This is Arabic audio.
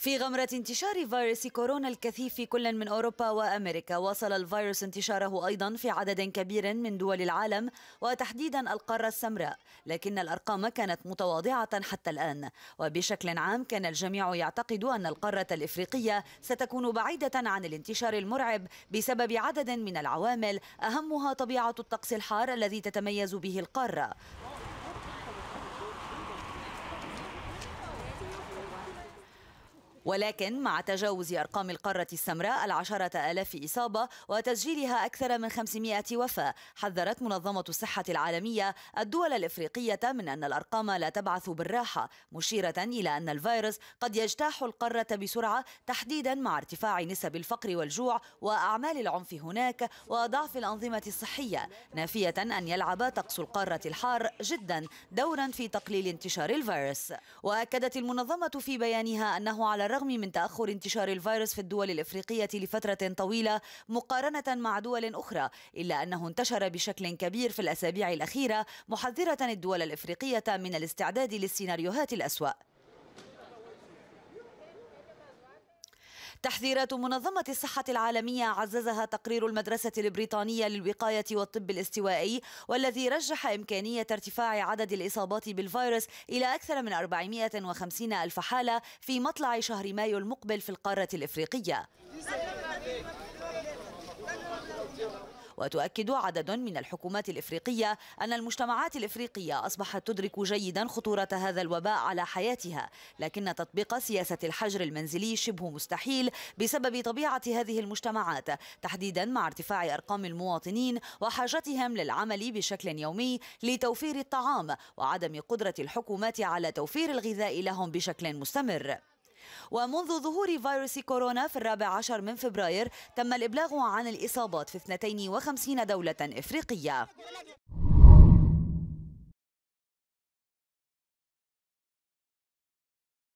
في غمرة انتشار فيروس كورونا الكثيف في كل من أوروبا وأمريكا وصل الفيروس انتشاره أيضا في عدد كبير من دول العالم وتحديدا القارة السمراء لكن الأرقام كانت متواضعة حتى الآن وبشكل عام كان الجميع يعتقد أن القارة الإفريقية ستكون بعيدة عن الانتشار المرعب بسبب عدد من العوامل أهمها طبيعة الطقس الحار الذي تتميز به القارة ولكن مع تجاوز أرقام القارة السمراء العشرة ألاف إصابة وتسجيلها أكثر من 500 وفاة حذرت منظمة الصحة العالمية الدول الإفريقية من أن الأرقام لا تبعث بالراحة مشيرة إلى أن الفيروس قد يجتاح القارة بسرعة تحديدا مع ارتفاع نسب الفقر والجوع وأعمال العنف هناك وضعف الأنظمة الصحية نافية أن يلعب طقس القارة الحار جدا دورا في تقليل انتشار الفيروس وأكدت المنظمة في بيانها أنه على الرغم من تأخر انتشار الفيروس في الدول الإفريقية لفترة طويلة مقارنة مع دول أخرى إلا أنه انتشر بشكل كبير في الأسابيع الأخيرة محذرة الدول الإفريقية من الاستعداد للسيناريوهات الأسوأ تحذيرات منظمة الصحة العالمية عززها تقرير المدرسة البريطانية للوقاية والطب الاستوائي والذي رجح إمكانية ارتفاع عدد الإصابات بالفيروس إلى أكثر من 450 ألف حالة في مطلع شهر مايو المقبل في القارة الإفريقية وتؤكد عدد من الحكومات الإفريقية أن المجتمعات الإفريقية أصبحت تدرك جيدا خطورة هذا الوباء على حياتها لكن تطبيق سياسة الحجر المنزلي شبه مستحيل بسبب طبيعة هذه المجتمعات تحديدا مع ارتفاع أرقام المواطنين وحاجتهم للعمل بشكل يومي لتوفير الطعام وعدم قدرة الحكومات على توفير الغذاء لهم بشكل مستمر ومنذ ظهور فيروس كورونا في الرابع عشر من فبراير تم الإبلاغ عن الإصابات في 52 دولة إفريقية